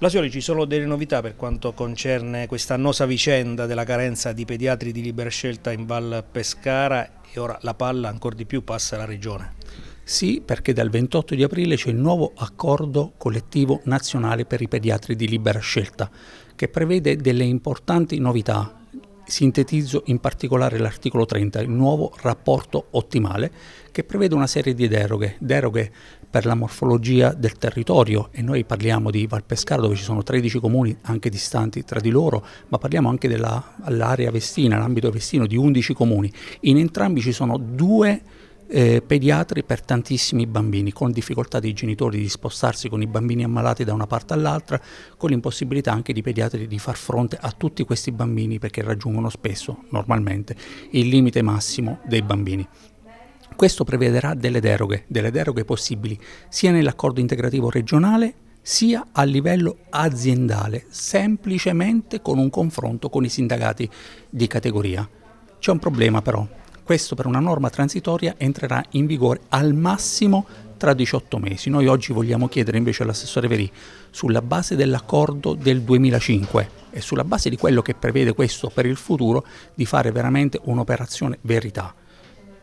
Lasioli ci sono delle novità per quanto concerne questa annosa vicenda della carenza di pediatri di libera scelta in Val Pescara e ora la palla ancora di più passa alla regione. Sì, perché dal 28 di aprile c'è il nuovo accordo collettivo nazionale per i pediatri di libera scelta che prevede delle importanti novità. Sintetizzo in particolare l'articolo 30, il nuovo rapporto ottimale, che prevede una serie di deroghe, deroghe per la morfologia del territorio e noi parliamo di Valpescara dove ci sono 13 comuni anche distanti tra di loro, ma parliamo anche dell'area vestina, l'ambito vestino di 11 comuni. In entrambi ci sono due eh, pediatri per tantissimi bambini, con difficoltà dei genitori di spostarsi con i bambini ammalati da una parte all'altra, con l'impossibilità anche di pediatri di far fronte a tutti questi bambini perché raggiungono spesso, normalmente, il limite massimo dei bambini. Questo prevederà delle deroghe, delle deroghe possibili sia nell'accordo integrativo regionale sia a livello aziendale, semplicemente con un confronto con i sindacati di categoria. C'è un problema però, questo per una norma transitoria entrerà in vigore al massimo tra 18 mesi. Noi oggi vogliamo chiedere invece all'assessore Verì, sulla base dell'accordo del 2005 e sulla base di quello che prevede questo per il futuro, di fare veramente un'operazione verità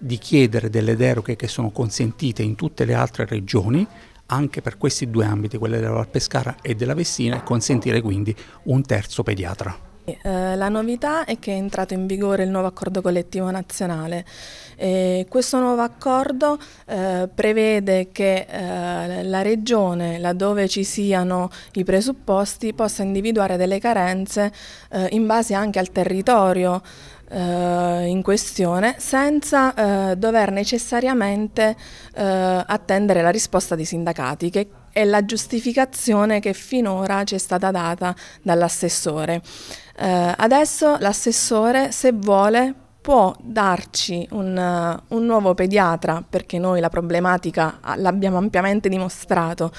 di chiedere delle deroghe che sono consentite in tutte le altre regioni anche per questi due ambiti, quelle della Val Pescara e della Vessina, e consentire quindi un terzo pediatra. Eh, la novità è che è entrato in vigore il nuovo accordo collettivo nazionale. E questo nuovo accordo eh, prevede che eh, la regione, laddove ci siano i presupposti, possa individuare delle carenze eh, in base anche al territorio eh, in questione senza eh, dover necessariamente attendere la risposta dei sindacati che è la giustificazione che finora ci è stata data dall'assessore. Eh, adesso l'assessore, se vuole, può darci un, un, nuovo pediatra, perché noi la problematica ah, l'abbiamo ampiamente dimostrato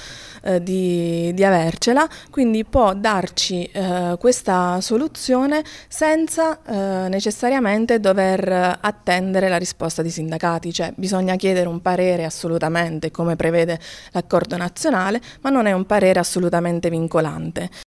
eh, di, di, avercela, quindi può darci eh, questa soluzione senza eh, necessariamente dover attendere la risposta dei sindacati, cioè bisogna chiedere un parere assolutamente come prevede l'accordo nazionale, ma non è un parere assolutamente vincolante.